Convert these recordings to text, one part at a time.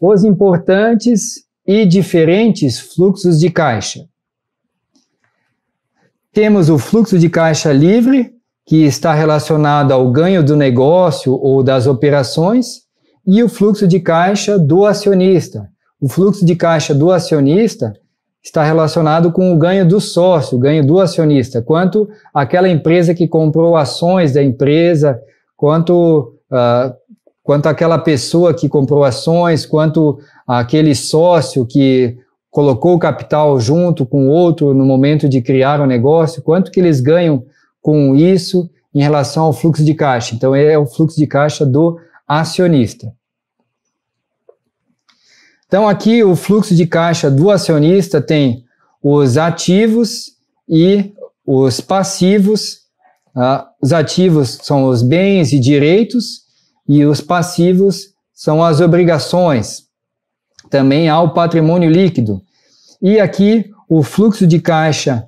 os importantes e diferentes fluxos de caixa. Temos o fluxo de caixa livre, que está relacionado ao ganho do negócio ou das operações, e o fluxo de caixa do acionista. O fluxo de caixa do acionista está relacionado com o ganho do sócio, o ganho do acionista, quanto aquela empresa que comprou ações da empresa, quanto uh, quanto aquela pessoa que comprou ações, quanto aquele sócio que colocou o capital junto com outro no momento de criar o um negócio, quanto que eles ganham com isso em relação ao fluxo de caixa. Então, é o fluxo de caixa do acionista. Então, aqui o fluxo de caixa do acionista tem os ativos e os passivos. Ah, os ativos são os bens e direitos, e os passivos são as obrigações. Também há o patrimônio líquido. E aqui o fluxo de caixa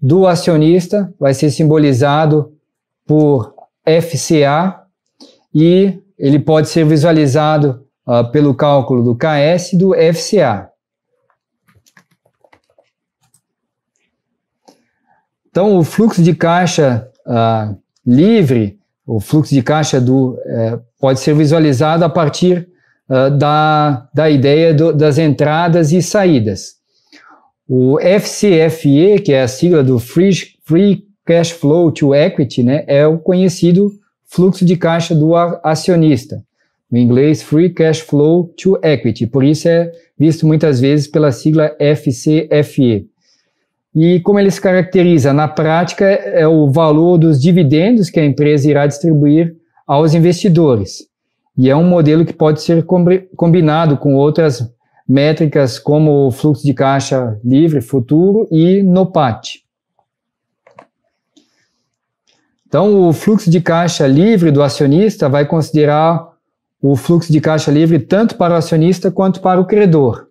do acionista vai ser simbolizado por FCA e ele pode ser visualizado uh, pelo cálculo do KS e do FCA. Então, o fluxo de caixa uh, livre o fluxo de caixa do, é, pode ser visualizado a partir uh, da, da ideia do, das entradas e saídas. O FCFE, que é a sigla do Free, Free Cash Flow to Equity, né, é o conhecido fluxo de caixa do acionista. No inglês, Free Cash Flow to Equity. Por isso é visto muitas vezes pela sigla FCFE. E como ele se caracteriza? Na prática, é o valor dos dividendos que a empresa irá distribuir aos investidores. E é um modelo que pode ser combinado com outras métricas como o fluxo de caixa livre futuro e NOPAT. Então, o fluxo de caixa livre do acionista vai considerar o fluxo de caixa livre tanto para o acionista quanto para o credor.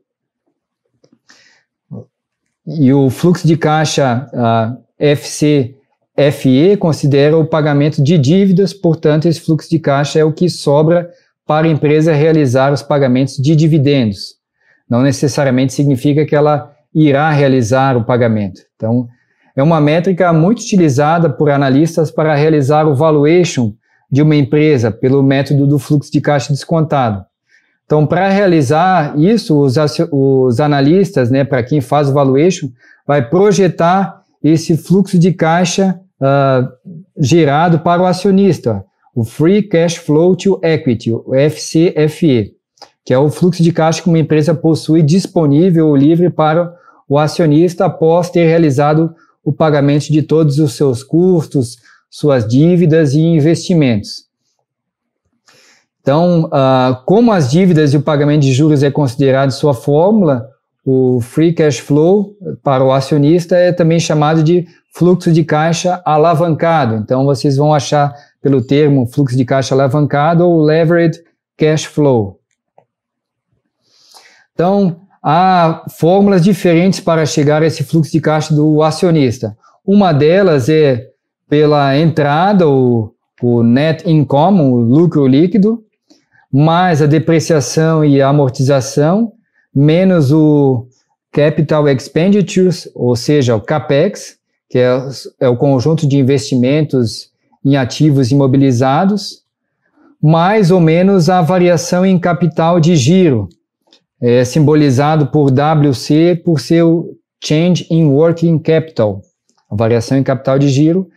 E o fluxo de caixa FCFE considera o pagamento de dívidas, portanto, esse fluxo de caixa é o que sobra para a empresa realizar os pagamentos de dividendos. Não necessariamente significa que ela irá realizar o pagamento. Então, é uma métrica muito utilizada por analistas para realizar o valuation de uma empresa pelo método do fluxo de caixa descontado. Então, para realizar isso, os, os analistas, né, para quem faz o valuation, vai projetar esse fluxo de caixa uh, gerado para o acionista, o Free Cash Flow to Equity, o FCFE, que é o fluxo de caixa que uma empresa possui disponível ou livre para o acionista após ter realizado o pagamento de todos os seus custos, suas dívidas e investimentos. Então, uh, como as dívidas e o pagamento de juros é considerado sua fórmula, o free cash flow para o acionista é também chamado de fluxo de caixa alavancado. Então, vocês vão achar pelo termo fluxo de caixa alavancado ou levered cash flow. Então, há fórmulas diferentes para chegar a esse fluxo de caixa do acionista. Uma delas é pela entrada, o, o net income, o lucro líquido, mais a depreciação e amortização, menos o capital expenditures, ou seja, o CAPEX, que é, é o conjunto de investimentos em ativos imobilizados, mais ou menos a variação em capital de giro, é simbolizado por WC por seu Change in Working Capital, a variação em capital de giro,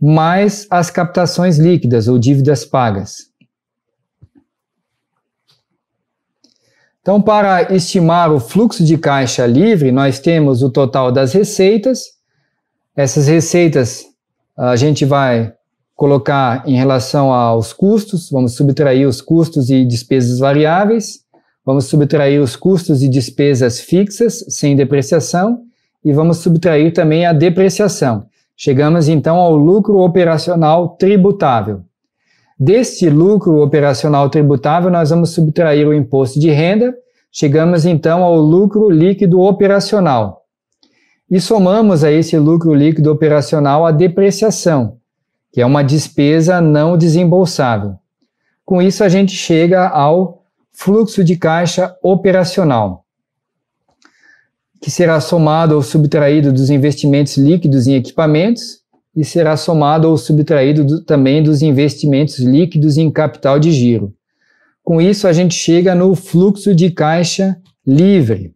mais as captações líquidas ou dívidas pagas. Então, para estimar o fluxo de caixa livre, nós temos o total das receitas. Essas receitas a gente vai colocar em relação aos custos, vamos subtrair os custos e despesas variáveis, vamos subtrair os custos e despesas fixas sem depreciação e vamos subtrair também a depreciação. Chegamos então ao lucro operacional tributável. Deste lucro operacional tributável, nós vamos subtrair o imposto de renda, chegamos então ao lucro líquido operacional. E somamos a esse lucro líquido operacional a depreciação, que é uma despesa não desembolsável. Com isso, a gente chega ao fluxo de caixa operacional, que será somado ou subtraído dos investimentos líquidos em equipamentos, e será somado ou subtraído do, também dos investimentos líquidos em capital de giro. Com isso, a gente chega no fluxo de caixa livre.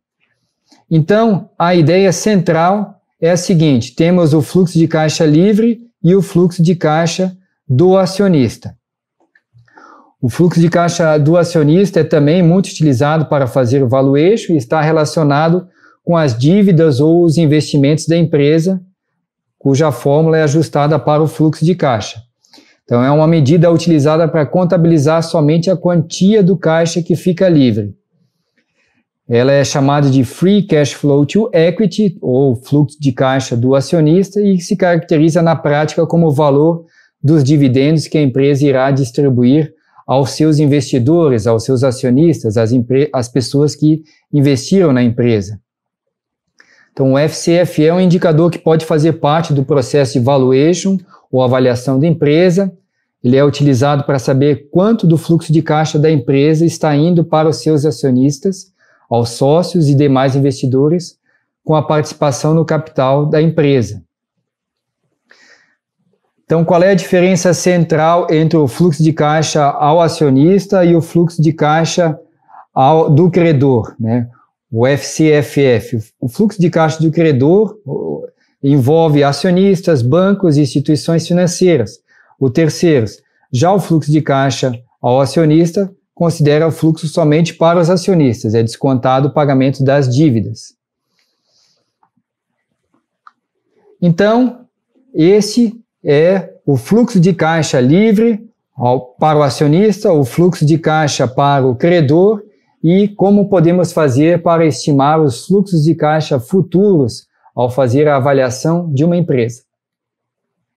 Então, a ideia central é a seguinte: temos o fluxo de caixa livre e o fluxo de caixa do acionista. O fluxo de caixa do acionista é também muito utilizado para fazer o valuation e está relacionado com as dívidas ou os investimentos da empresa, cuja fórmula é ajustada para o fluxo de caixa. Então, é uma medida utilizada para contabilizar somente a quantia do caixa que fica livre. Ela é chamada de Free Cash Flow to Equity, ou fluxo de caixa do acionista, e se caracteriza na prática como o valor dos dividendos que a empresa irá distribuir aos seus investidores, aos seus acionistas, às, às pessoas que investiram na empresa. Então, o FCF é um indicador que pode fazer parte do processo de valuation ou avaliação da empresa. Ele é utilizado para saber quanto do fluxo de caixa da empresa está indo para os seus acionistas, aos sócios e demais investidores, com a participação no capital da empresa. Então, qual é a diferença central entre o fluxo de caixa ao acionista e o fluxo de caixa ao, do credor? Né? o FCFF, o fluxo de caixa do credor envolve acionistas, bancos e instituições financeiras. O terceiro, já o fluxo de caixa ao acionista considera o fluxo somente para os acionistas, é descontado o pagamento das dívidas. Então, esse é o fluxo de caixa livre ao, para o acionista, o fluxo de caixa para o credor e como podemos fazer para estimar os fluxos de caixa futuros ao fazer a avaliação de uma empresa.